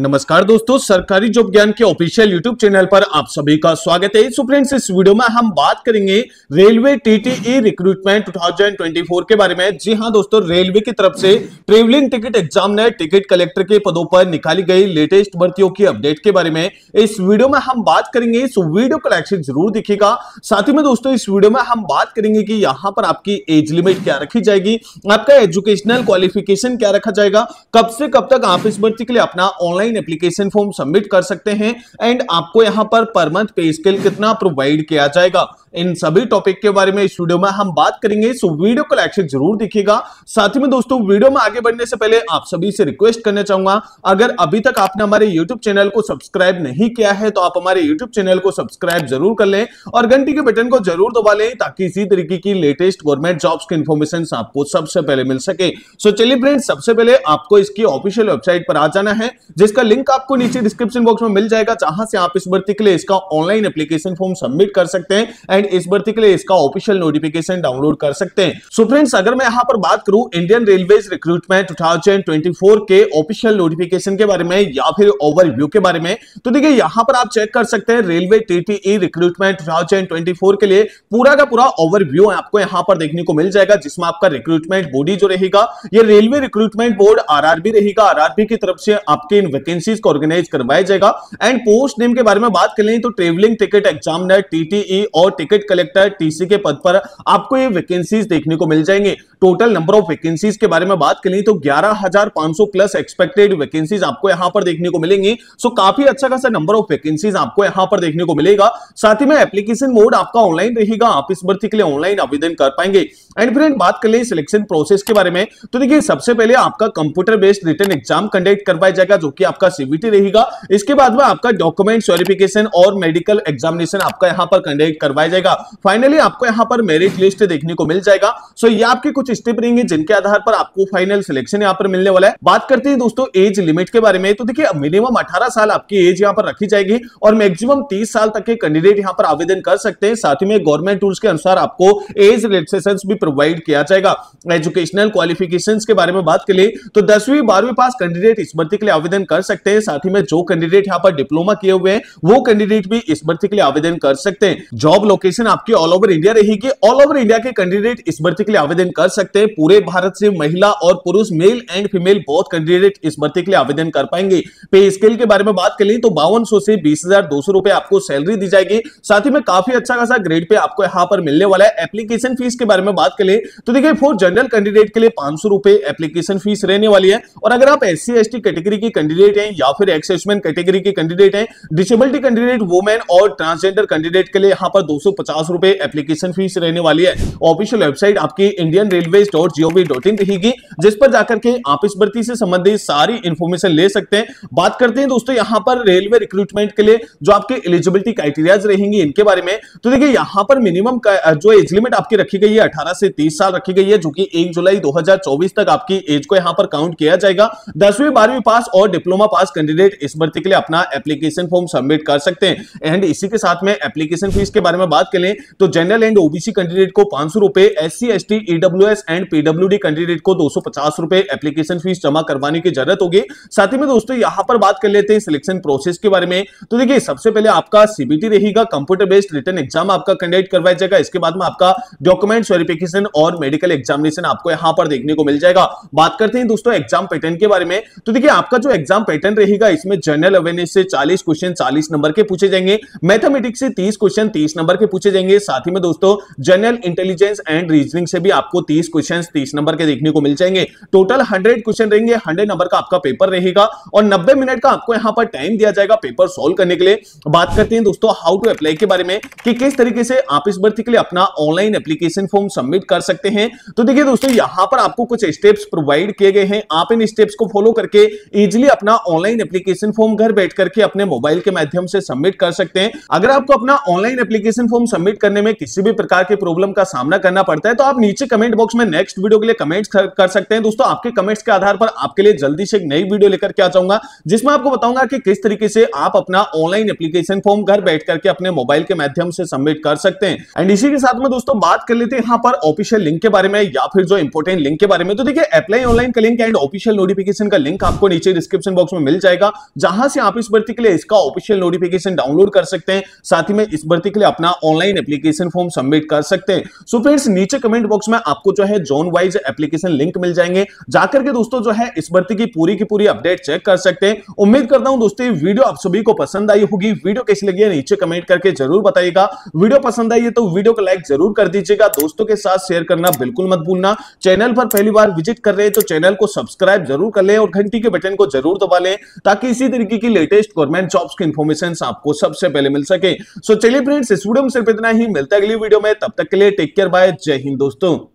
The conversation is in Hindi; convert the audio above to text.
नमस्कार दोस्तों सरकारी जॉब ज्ञान के ऑफिशियल यूट्यूब चैनल पर आप सभी का स्वागत है सो फ्रेंड्स इस वीडियो में हम बात करेंगे रेलवे टीटीई रिक्रूटमेंट 2024 के बारे में जी हां दोस्तों रेलवे की तरफ से ट्रेवलिंग टिकट एग्जाम ने टिकट कलेक्टर के पदों पर निकाली गई लेटेस्ट भर्तियों की अपडेट के बारे में इस वीडियो में हम बात करेंगे इस वीडियो कलेक्शन जरूर दिखेगा साथ ही में दोस्तों इस वीडियो में हम बात करेंगे कि यहाँ पर आपकी एज लिमिट क्या रखी जाएगी आपका एजुकेशनल क्वालिफिकेशन क्या रखा जाएगा कब से कब तक आप इस भर्ती के लिए अपना online online application form submit कर सकते हैं एंड आपको यहां पर पर मंथ पे स्केल कितना प्रोवाइड किया जाएगा इन सभी टॉपिक के बारे में इस वीडियो में हम बात करेंगे सो वीडियो को लाइक से जरूर देखिएगा साथ ही में दोस्तों वीडियो में आगे बढ़ने से पहले आप सभी से रिक्वेस्ट करना चाहूंगा अगर अभी तक आपने हमारे यूट्यूब चैनल को सब्सक्राइब नहीं किया है तो आप हमारे यूट्यूब चैनल को सब्सक्राइब जरूर कर लें और घंटी के बटन को जरूर दबा लें ताकि इसी तरीके की लेटेस्ट गवर्नमेंट जॉब्स की इन्फॉर्मेशन आपको सबसे पहले मिल सके सो चलिए फ्रेंड सबसे पहले आपको इसकी ऑफिशियल वेबसाइट पर आ जाना है जिसका लिंक आपको नीचे डिस्क्रिप्शन बॉक्स में मिल जाएगा जहां से आप इस भर्ती के लिए इसका ऑनलाइन एप्लीकेशन फॉर्म सबमिट कर सकते हैं एंड इस भर्ती के लिए इसका ऑफिशियल नोटिफिकेशन डाउनलोड कर सकते हैं सो फ्रेंड्स अगर मैं यहाँ पर बात करूं इंडियन रेलवे रिक्रूटमेंट 2024 के ऑफिशियल नोटिफिकेशन के बारे में या फिर ओवरव्यू के बारे में तो देखिए यहाँ पर आप चेक कर सकते हैं रेलवे टीटीई रिक्रूटमेंट 2024 के लिए पूरा का पूरा ओवरव्यू आपको यहाँ पर देखने को मिल जाएगा जिसमें आपका रिक्रूटमेंट बॉडी जो रहेगा ये रेलवे रिक्रूटमेंट बोर्ड आरआरबी रहेगा आरआरबी की तरफ से आपके इन वैकेंसीज को ऑर्गेनाइज करवाया जाएगा एंड पोस्ट नेम के बारे में बात कर लें तो ट्रेवलिंग टिकट एग्जामिनर टीटीई और टिकट कलेक्टर टीसी के पद पर आपको ये वैकेंसीज देखने को मिल जाएंगे टोटल नंबर ऑफ वैकेंसीज के बारे में बात करें तो 11,500 प्लस एक्सपेक्टेड वैकेंसीज आपको यहां पर देखने को मिलेंगी सो काफी अच्छा खासा नंबर ऑफ वैकेंसीज आपको यहां पर देखने को मिलेगा साथ ही में एप्लीकेशन मोड आपका ऑनलाइन रहेगा आप इस भर्ती के लिए ऑनलाइन आवेदन कर पाएंगे एंड फ्रेंड बात कर ले सिलेक्शन प्रोसेस के बारे में तो देखिए सबसे पहले आपका computer based written exam conduct करवाया जाएगा जो कि आपका सीबीटी रहेगा इसके बाद में आपका डॉक्यूमेंट वेरिफिकेशन और मेडिकल एग्जामिनेशन आपका यहां पर कंडक्ट करवाया जाएगा जाएगा फाइनली आपको यहाँ पर मेरिट लिस्ट देखने को मिल जाएगा सो ये आपके कुछ स्टेप रहेंगे जिनके आधार पर आपको फाइनल सिलेक्शन यहाँ पर मिलने वाला है बात करते हैं दोस्तों एज लिमिट के बारे में तो देखिए मिनिमम अठारह साल आपकी एज यहाँ पर रखी जाएगी और मैक्सिमम तीस साल तक के कैंडिडेट यहाँ पर आवेदन कर सकते हैं साथ ही में गवर्नमेंट रूल्स के अनुसार आपको एज रिलेक्सेशन भी प्रोवाइड किया जाएगा एजुकेशनल क्वालिफिकेशन के बारे में बात कर ले तो दसवीं बारहवीं पास कैंडिडेट इस भर्ती के लिए आवेदन कर सकते हैं साथ ही में जो कैंडिडेट यहाँ पर डिप्लोमा किए हुए हैं वो कैंडिडेट भी इस भर्ती के लिए आवेदन कर सकते हैं जॉब लोकेशन रजिस्ट्रेशन आपकी ऑल ओवर इंडिया रहेगी ऑल ओवर इंडिया के कैंडिडेट इस भर्ती के लिए आवेदन कर सकते हैं पूरे भारत से महिला और पुरुष मेल एंड फीमेल बहुत कैंडिडेट इस भर्ती के लिए आवेदन कर पाएंगे पे स्केल के बारे में बात कर ली तो बावन से बीस रुपए आपको सैलरी दी जाएगी साथ ही में काफी अच्छा खासा ग्रेड पे आपको यहाँ पर मिलने वाला है एप्लीकेशन फीस के बारे में बात कर लें तो देखिए फॉर जनरल कैंडिडेट के लिए पांच एप्लीकेशन फीस रहने वाली है और अगर आप एस सी कैटेगरी की कैंडिडेट हैं या फिर एक्सेसमेंट कैटेगरी के कैंडिडेट हैं डिसेबिलिटी कैंडिडेट वुमेन और ट्रांसजेंडर कैंडिडेट के लिए यहाँ पर दो पचास रुपए एप्लीकेशन फीस रहने वाली है ऑफिशियल वेबसाइट आपकी Indian railway dot G O V dot in रहेगी जिस पर जाकर के आप इस भर्ती से संबंधित सारी इंफॉर्मेशन ले सकते हैं बात करते हैं दोस्तों यहां पर रेलवे रिक्रूटमेंट के लिए जो आपके एलिजिबिलिटी क्राइटेरियाज रहेंगी इनके बारे में तो देखिए यहां पर मिनिमम जो एज लिमिट आपकी रखी गई है अठारह से तीस साल रखी गई है जो कि एक जुलाई दो तक आपकी एज को यहाँ पर काउंट किया जाएगा दसवीं बारहवीं पास और डिप्लोमा पास कैंडिडेट इस भर्ती के लिए अपना एप्लीकेशन फॉर्म सबमिट कर सकते हैं एंड इसी के साथ में एप्लीकेशन फीस के बारे में बात बात करें तो जनरल एंड ओबीसी कैंडिडेट को पांच सौ रुपए S C S T EWS and PWD candidate को दो सौ पचास रुपए एप्लीकेशन फीस जमा करवाने की जरूरत होगी साथ ही में दोस्तों यहां पर बात कर लेते हैं सिलेक्शन प्रोसेस के बारे में तो देखिए सबसे पहले आपका सीबीटी रहेगा कंप्यूटर बेस्ड रिटर्न एग्जाम आपका कंडक्ट करवाया जाएगा इसके बाद में आपका डॉक्यूमेंट वेरिफिकेशन और मेडिकल एग्जामिनेशन आपको यहां पर देखने को मिल जाएगा बात करते हैं दोस्तों एग्जाम पैटर्न के बारे में तो देखिए आपका जो एग्जाम पैटर्न रहेगा इसमें जनरल अवेयरनेस से चालीस क्वेश्चन चालीस नंबर के पूछे जाएंगे मैथमेटिक्स से तीस क्वेश्चन तीस नंबर के पूछे जाएंगे साथ ही में दोस्तों जनरल इंटेलिजेंस एंड रीजनिंग से भी आपको तीस क्वेश्चन तीस नंबर के देखने को मिल जाएंगे टोटल हंड्रेड क्वेश्चन रहेंगे हंड्रेड नंबर का आपका पेपर रहेगा और नब्बे मिनट का आपको यहाँ पर टाइम दिया जाएगा पेपर सोल्व करने के लिए बात करते हैं दोस्तों हाउ टू अप्लाई के बारे में कि किस तरीके से आप इस भर्ती के लिए अपना ऑनलाइन एप्लीकेशन फॉर्म सबमिट कर सकते हैं तो देखिए दोस्तों यहां पर आपको कुछ स्टेप्स प्रोवाइड किए गए हैं आप इन स्टेप्स को फॉलो करके इजिली अपना ऑनलाइन एप्लीकेशन फॉर्म घर बैठ करके अपने मोबाइल के माध्यम से सबमिट कर सकते हैं अगर आपको अपना ऑनलाइन एप्लीकेशन फॉर्म सबमिट करने में किसी भी प्रकार के प्रॉब्लम का सामना करना पड़ता है तो आप नीचे कमेंट बॉक्स में नेक्स्ट वीडियो के लिए कमेंट्स कर सकते हैं दोस्तों आपके कमेंट्स के आधार पर आपके लिए जल्दी से एक नई वीडियो लेकर के आ जाऊंगा जिसमें आपको बताऊंगा कि किस तरीके से आप अपना ऑनलाइन एप्लीकेशन फॉर्म घर बैठ करके अपने मोबाइल के माध्यम से सबमिट कर सकते हैं एंड इसी के साथ में दोस्तों बात कर लेते हैं यहाँ पर ऑफिशियल लिंक के बारे में या फिर जो इंपोर्टेंट लिंक के बारे में तो देखिए अप्लाई ऑनलाइन का लिंक एंड ऑफिशियल नोटिफिकेशन का लिंक आपको नीचे डिस्क्रिप्शन बॉक्स में मिल जाएगा जहां से आप इस भर्ती के लिए इसका ऑफिशियल नोटिफिकेशन डाउनलोड कर सकते हैं साथ ही में इस भर्ती के लिए अपना ऑनलाइन एप्लीकेशन फॉर्म सबमिट कर सकते हैं सो so फ्रेंड्स नीचे कमेंट बॉक्स में आपको जो है जोन वाइज एप्लीकेशन लिंक मिल जाएंगे जाकर के दोस्तों जो है इस भर्ती की पूरी की पूरी अपडेट चेक कर सकते हैं उम्मीद करता हूं दोस्तों वीडियो आप सभी को पसंद आई होगी वीडियो कैसी लगी है नीचे कमेंट करके जरूर बताइएगा वीडियो पसंद आई है तो वीडियो को लाइक जरूर कर दीजिएगा दोस्तों के साथ शेयर करना बिल्कुल मत भूलना चैनल पर पहली बार विजिट कर रहे हैं तो चैनल को सब्सक्राइब जरूर कर लें और घंटी के बटन को जरूर दबा लें ताकि इसी तरीके की लेटेस्ट गवर्नमेंट जॉब्स की इंफॉर्मेशन आपको सबसे पहले मिल सके सो चलिए फ्रेंड्स इस वीडियो में सिर्फ इतना ही मिलता है अगली वीडियो में तब तक के लिए टेक केयर बाय जय हिंद दोस्तों